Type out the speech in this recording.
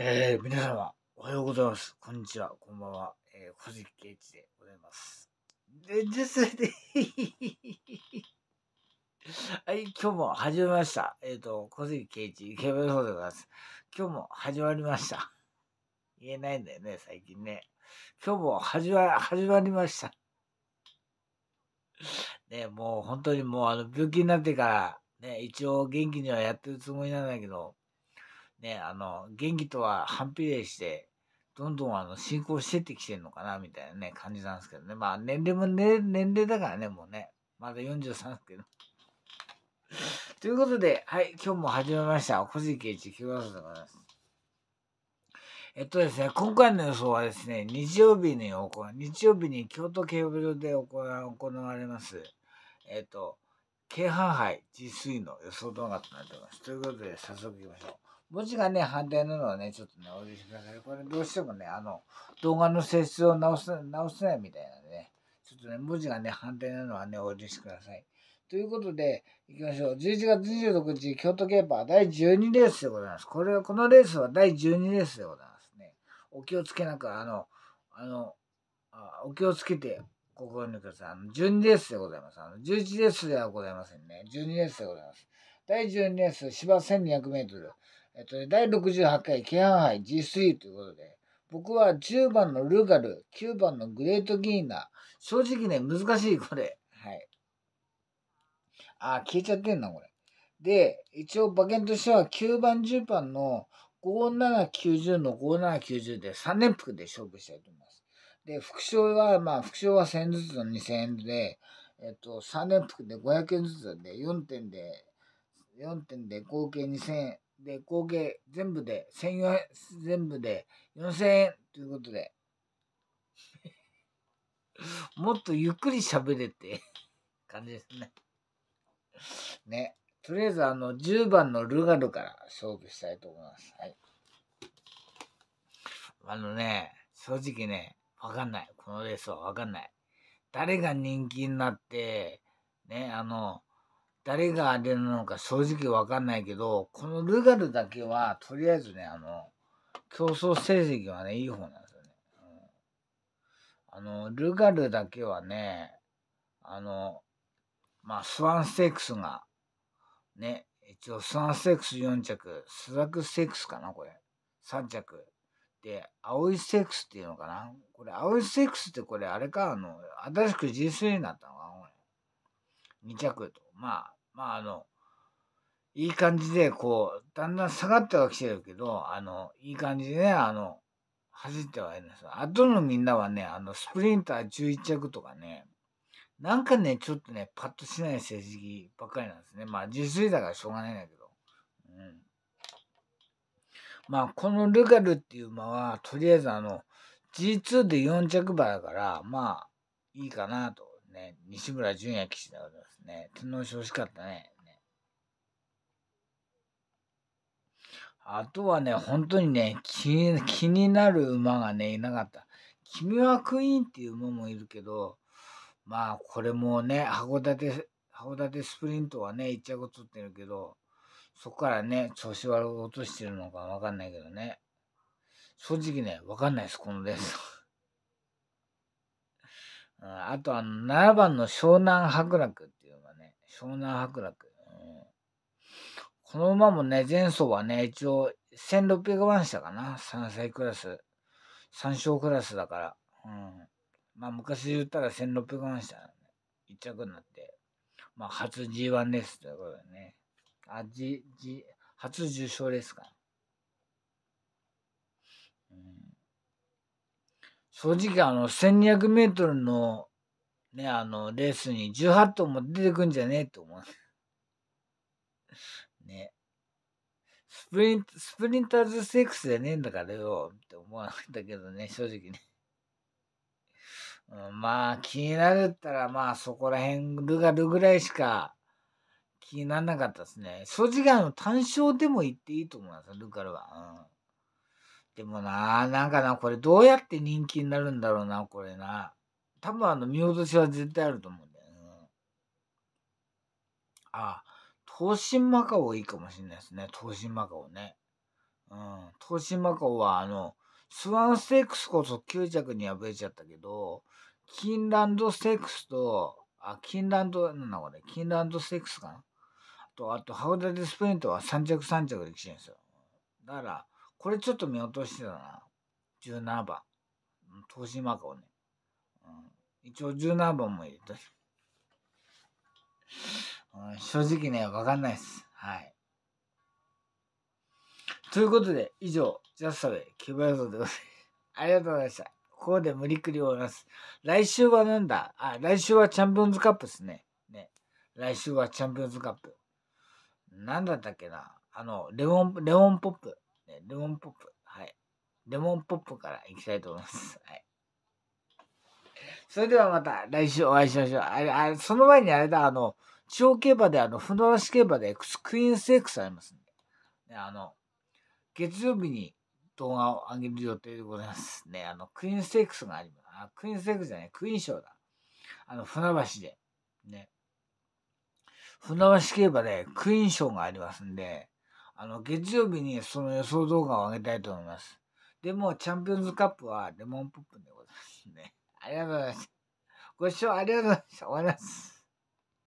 えー、皆様、おはようございます。こんにちは、こんばんは。えー、小関圭一でございます。で、それで、はい、今日も始まりました。えっ、ー、と、小関圭一、イケメンでございます。今日も始まりました。言えないんだよね、最近ね。今日も始ま、始まりました。ね、もう本当にもうあの病気になってから、ね、一応元気にはやってるつもりなんだけど、ね、あの、元気とは反比例して、どんどんあの進行してってきてるのかな、みたいなね、感じなんですけどね。まあ、年齢も、ね、年齢だからね、もうね。まだ43ですけど。ということで、はい、今日も始めました。小杉圭一、木村さんでございます。えっとですね、今回の予想はですね、日曜日に行日曜日に京都競馬場で行われます、えっと、京阪杯 G3 の予想動画となっております。ということで、早速行きましょう。文字がね、反対なのはね、ちょっとね、お許しください。これどうしてもね、あの、動画の性質を直す、直せないみたいなんでね、ちょっとね、文字がね、反対なのはね、お許しください。ということで、行きましょう。11月26日、京都ケーパー第12レースでございます。これ、このレースは第12レースでございますね。お気をつけなく、あの、あの、あお気をつけて、心にください。あの、12レースでございます。あの、11レースではございませんね。12レースでございます。第12レース、芝1200メートル。えっと、第68回京阪杯 G3 ということで、僕は10番のルガル、9番のグレートギーナ、正直ね、難しい、これ。はい。あ、消えちゃってんな、これ。で、一応馬券としては9番、10番の5790の5790で3連複で勝負したいと思います。で、副賞は、まあ、副賞は1000円ずつの2000円で、えっと、3連複で500円ずつで4点で、4点で合計2000円、で、合計全部で1400円、全部で4000円ということで、もっとゆっくり喋れって感じですね。ね。とりあえず、あの、10番のルガルから勝負したいと思います。はい。あのね、正直ね、わかんない。このレースはわかんない。誰が人気になって、ね、あの、誰があれなのか正直わかんないけど、このルガルだけは、とりあえずね、あの、競争成績はね、いい方なんですよね。あの、ルガルだけはね、あの、まあ、スワンステークスが、ね、一応スワンステークス4着、スザクステークスかな、これ。3着。で、青いステークスっていうのかな。これ、青いステークスってこれ、あれか、あの、新しく G3 になったのかな、これ。2着と。まあ、まああの、いい感じで、こう、だんだん下がってはきてるけど、あの、いい感じでね、あの、走ってはいるんですよ。あとのみんなはね、あの、スプリンター11着とかね、なんかね、ちょっとね、パッとしない成績ばっかりなんですね。まあ、自炊だからしょうがないんだけど。うん。まあ、このルガルっていう馬は、とりあえずあの、G2 で4着馬だから、まあ、いいかなと。ね、西村淳也騎士だから。ね。天皇し欲ほしかったね。あとはね、本当にね、気気になる馬がね、いなかった。君はクイーンっていう馬もいるけど、まあ、これもね、函館、函館スプリントはね、1着取ってるけど、そこからね、調子悪く落としてるのかわかんないけどね。正直ね、わかんないです、このレース。あと、あの、7番の湘南白楽湘南白楽。この馬もね、前走はね、一応1600万たかな。3歳クラス。3勝クラスだから。うん。まあ昔言ったら1600万車、ね、1着になって。まあ初 G1 レースということでね。あ、G、G、初受賞レースか。うん。正直あの、1200メートルのね、あの、レースに18頭も出てくんじゃねえと思う。ね。スプリン、スプリンターズセックスじゃねえんだからよ、って思わなかったけどね、正直ね。うん、まあ、気になるったら、まあ、そこら辺、ルがるぐらいしか気にならなかったですね。所持外の単勝でも言っていいと思います、ルカルは。うん。でもな、なんかな、これどうやって人気になるんだろうな、これな。多分あの、見落としは絶対あると思うんだよね。ああ、東進マカオいいかもしれないですね。東進マカオね。うん。東進マカオはあの、スワンステークスこそ9着に破れちゃったけど、キンランドステークスと、あ、キンランド、なんだこれ、キンランドステークスかなと、あと、ハウダディスプリントは3着3着で来てるんですよ。だから、これちょっと見落としてたな。17番。東進マカオね。一応17本も入れとる。うん、正直ね、わかんないです。はい。ということで、以上、ジャストでキューバ予想でございます。ありがとうございました。ここで無理くり終わります。来週はなんだあ、来週はチャンピオンズカップですね。ね。来週はチャンピオンズカップ。なんだったっけなあの、レモン、レモンポップ。ね、レモンポップ。はい。レモンポップからいきたいと思います。はい。それではまた来週お会いしましょう。あれ、あれ、その前にあれだ、あの、地方競馬で、あの、船橋競馬でクイーンステークスありますんで、ね、あの、月曜日に動画を上げる予定でございますね。あの、クイーンステークスがあります。あ、クイーンステークスじゃない、クイーン賞だ。あの、船橋で。ね。船橋競馬でクイーン賞がありますんで、あの、月曜日にその予想動画を上げたいと思います。でも、チャンピオンズカップはレモンポップでございますね。ありがとうございます。ご視聴ありがとうございました。終わります。